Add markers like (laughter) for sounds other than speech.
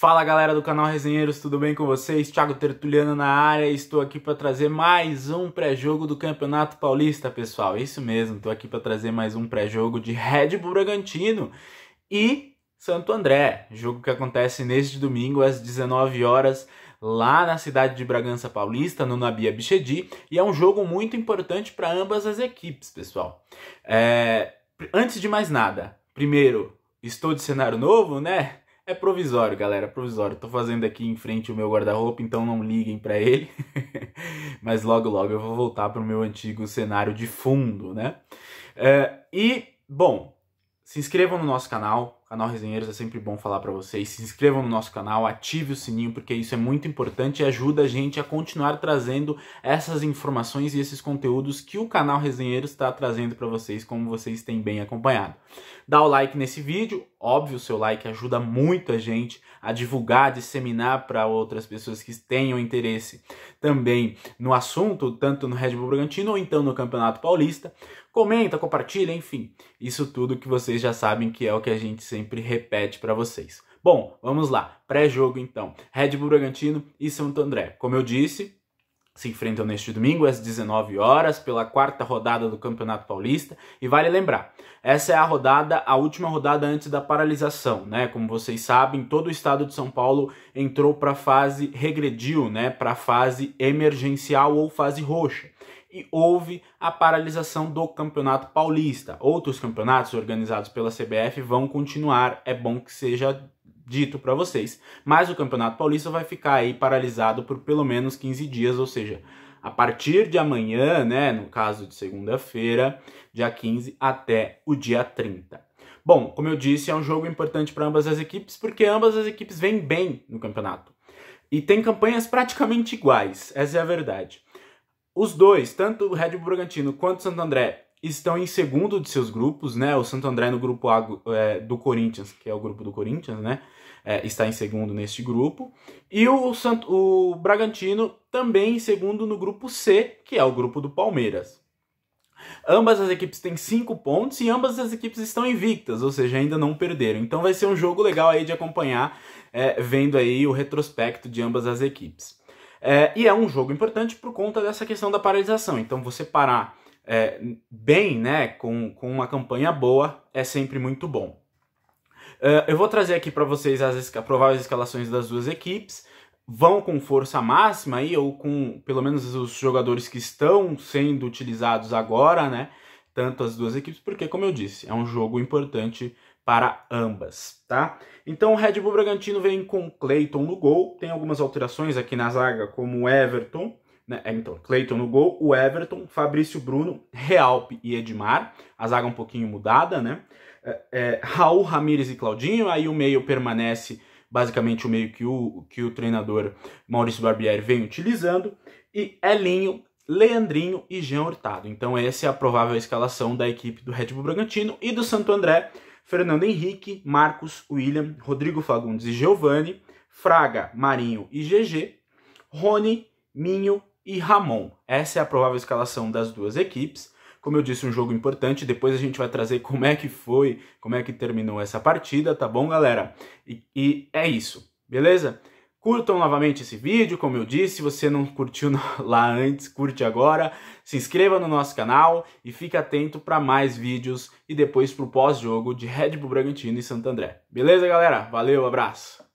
Fala galera do canal Resenheiros, tudo bem com vocês? Thiago Tertuliano na área estou aqui para trazer mais um pré-jogo do Campeonato Paulista, pessoal. Isso mesmo, estou aqui para trazer mais um pré-jogo de Red Bull Bragantino e Santo André, jogo que acontece neste domingo às 19 horas lá na cidade de Bragança Paulista, no Nabia Bichedi, e é um jogo muito importante para ambas as equipes, pessoal. É... Antes de mais nada, primeiro, estou de cenário novo, né? É provisório, galera, é provisório. Tô fazendo aqui em frente o meu guarda-roupa, então não liguem para ele. (laughs) Mas logo, logo eu vou voltar para o meu antigo cenário de fundo, né? É, e, bom, se inscrevam no nosso canal, canal Resenheiros é sempre bom falar para vocês. Se inscrevam no nosso canal, ative o sininho, porque isso é muito importante e ajuda a gente a continuar trazendo essas informações e esses conteúdos que o canal Resenheiros está trazendo para vocês, como vocês têm bem acompanhado. Dá o like nesse vídeo, óbvio, o seu like ajuda muito a gente a divulgar, disseminar para outras pessoas que tenham interesse também no assunto, tanto no Red Bull Bragantino ou então no Campeonato Paulista. Comenta, compartilha, enfim, isso tudo que vocês já sabem que é o que a gente sempre sempre repete para vocês. Bom, vamos lá. Pré-jogo então. Red Bull Bragantino e Santo André. Como eu disse, se enfrentam neste domingo às 19 horas pela quarta rodada do Campeonato Paulista. E vale lembrar, essa é a rodada, a última rodada antes da paralisação, né? Como vocês sabem, todo o estado de São Paulo entrou para a fase regrediu, né, para a fase emergencial ou fase roxa e houve a paralisação do Campeonato Paulista. Outros campeonatos organizados pela CBF vão continuar, é bom que seja dito para vocês, mas o Campeonato Paulista vai ficar aí paralisado por pelo menos 15 dias, ou seja, a partir de amanhã, né, no caso de segunda-feira, dia 15 até o dia 30. Bom, como eu disse, é um jogo importante para ambas as equipes porque ambas as equipes vêm bem no campeonato. E tem campanhas praticamente iguais, essa é a verdade. Os dois, tanto o Red Bull Bragantino quanto o Santo André, estão em segundo de seus grupos, né? O Santo André no grupo A é, do Corinthians, que é o grupo do Corinthians, né? É, está em segundo neste grupo. E o, Santo, o Bragantino também em segundo no grupo C, que é o grupo do Palmeiras. Ambas as equipes têm cinco pontos e ambas as equipes estão invictas, ou seja, ainda não perderam. Então vai ser um jogo legal aí de acompanhar, é, vendo aí o retrospecto de ambas as equipes. É, e é um jogo importante por conta dessa questão da paralisação. Então você parar é, bem, né, com, com uma campanha boa, é sempre muito bom. Uh, eu vou trazer aqui para vocês as esca prováveis escalações das duas equipes. Vão com força máxima aí, ou com pelo menos os jogadores que estão sendo utilizados agora, né? Tanto as duas equipes, porque, como eu disse, é um jogo importante para ambas, tá? Então o Red Bull Bragantino vem com Clayton no gol, tem algumas alterações aqui na zaga, como o Everton, né? É, então, Clayton no gol, o Everton, Fabrício Bruno, Realpe e Edmar, a zaga um pouquinho mudada, né? É, é, Raul Ramírez e Claudinho, aí o meio permanece basicamente o meio que o, que o treinador Maurício Barbieri vem utilizando, e Elinho, Leandrinho e Jean Hurtado. Então essa é a provável escalação da equipe do Red Bull Bragantino e do Santo André. Fernando Henrique, Marcos, William, Rodrigo Fagundes e Giovani, Fraga, Marinho e GG, Rony, Minho e Ramon. Essa é a provável escalação das duas equipes. Como eu disse, um jogo importante. Depois a gente vai trazer como é que foi, como é que terminou essa partida, tá bom, galera? E, e é isso, beleza? Curtam novamente esse vídeo, como eu disse, se você não curtiu (laughs) lá antes, curte agora, se inscreva no nosso canal e fique atento para mais vídeos e depois para o pós-jogo de Red Bull Bragantino e Santo André. Beleza, galera? Valeu, abraço!